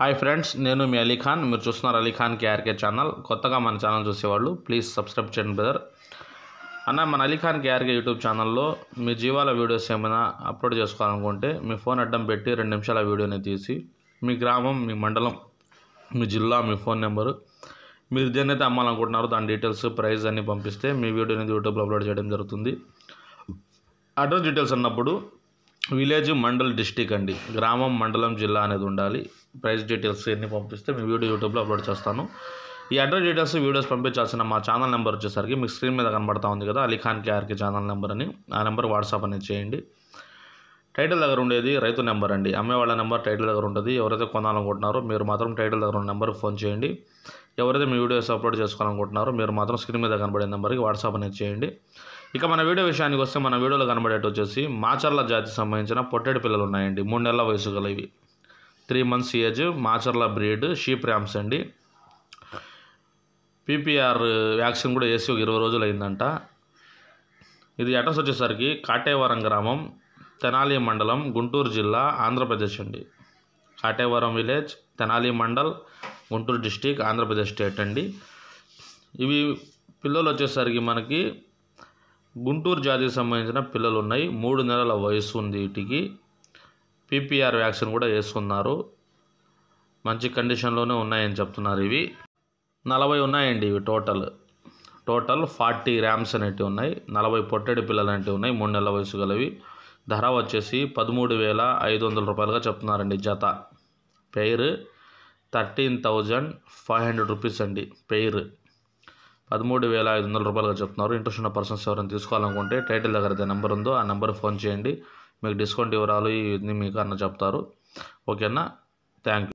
hi friends నేను మీ అలీఖాన్ మీరు చూస్తున్నారు అలీఖాన్ కేఆర్కే ఛానల్ కొత్తగా మన ఛానల్ చూసేవాళ్ళు ప్లీజ్ సబ్స్క్రైబ్ చేయండి బ్రదర్ అన్న మన అలీఖాన్ కేఆర్కే యూట్యూబ్ ఛానల్లో మీ జీవాల వీడియోస్ ఏమైనా అప్లోడ్ చేసుకోవాలనుకుంటే మీ ఫోన్ అడ్డం పెట్టి రెండు నిమిషాల వీడియోని తీసి మీ గ్రామం మీ మండలం మీ జిల్లా మీ ఫోన్ నెంబరు మీరు దేన్నైతే అమ్మాలనుకుంటున్నారో దాని డీటెయిల్స్ ప్రైస్ అన్నీ పంపిస్తే మీ వీడియోని యూట్యూబ్లో అప్లోడ్ చేయడం జరుగుతుంది అడ్రస్ డీటెయిల్స్ అన్నప్పుడు విలేజ్ మండల్ డిస్టిక్ అండి గ్రామం మండలం జిల్లా అనేది ఉండాలి ప్రైస్ డీటెయిల్స్ ఎన్ని పంపిస్తే మీ వీడియో యూట్యూబ్లో అప్లోడ్ చేస్తాను ఈ అడ్రస్ డీటెయిల్స్ వీడియోస్ పంపించాల్సిన మా ఛానల్ నెంబర్ వచ్చేసరికి మీకు స్క్రీన్ మీద కనబడతా ఉంది కదా అలీఖాన్ కేఆర్కి ఛానల్ నెంబర్ అని ఆ నెంబర్ వాట్సాప్ అనేది చేయండి టైటిల్ దగ్గర ఉండేది రైతు నెంబర్ అండి అమ్మేవాళ్ళ నెంబర్ టైటిల్ దగ్గర ఉంటుంది ఎవరైతే కొనాలనుకుంటున్నారో మీరు మాత్రం టైటిల్ దగ్గర ఉన్న నెంబర్ ఫోన్ చేయండి ఎవరైతే మీ వీడియోస్ అప్లోడ్ చేసుకోవాలనుకుంటున్నారో మీరు మాత్రం స్క్రీన్ మీద కనబడే నెంబర్కి వాట్సాప్ అనేది చేయండి ఇక మన వీడియో విషయానికి వస్తే మన వీడియోలో కనబడేటి వచ్చేసి మాచర్ల జాతికి సంబంధించిన పొట్టేడు పిల్లలు ఉన్నాయండి మూడు నెలల వయసు గల ఇవి three months age Macherla breed sheep rams అండి పీపీఆర్ వ్యాక్సిన్ కూడా వేసి ఒక ఇరవై రోజులు అయిందంట ఇది అడ్రస్ వచ్చేసరికి కాటేవరం గ్రామం తెనాలి మండలం గుంటూరు జిల్లా ఆంధ్రప్రదేశ్ అండి Katevaram village Tenali mandal Guntur district Andhra Pradesh state అండి ఇవి పిల్లలు వచ్చేసరికి మనకి గుంటూరు జాతికి సంబంధించిన పిల్లలు ఉన్నాయి మూడు నెలల వయసు ఉంది వీటికి పిపిఆర్ వ్యాక్సిన్ కూడా వేసుకున్నారు మంచి కండిషన్లోనే ఉన్నాయని చెప్తున్నారు ఇవి నలభై ఉన్నాయండి ఇవి టోటల్ టోటల్ ఫార్టీ ర్యామ్స్ అనేటివి ఉన్నాయి నలభై పొట్టెడి పిల్లలు అనేటివి ఉన్నాయి మూడు నెలల వయసు గలవి ధర వచ్చేసి పదమూడు వేల ఐదు వందల రూపాయలుగా చెప్తున్నారండి జత పేరు thirteen thousand five hundred rupees అండి పేరు పదమూడు వేల ఐదు వందల రూపాయలుగా చెప్తున్నారు ఇంట్రెస్ట్ ఉన్న పర్సన్స్ ఎవరైనా తీసుకోవాలనుకుంటే టైటిల్ దగ్గర అయితే నెంబర్ ఉందో ఆ నెంబర్ ఫోన్ చేయండి మీకు డిస్కౌంట్ వివరాలు ఇవన్నీ మీకు అన్న చెప్తారు ఓకేనా థ్యాంక్ యూ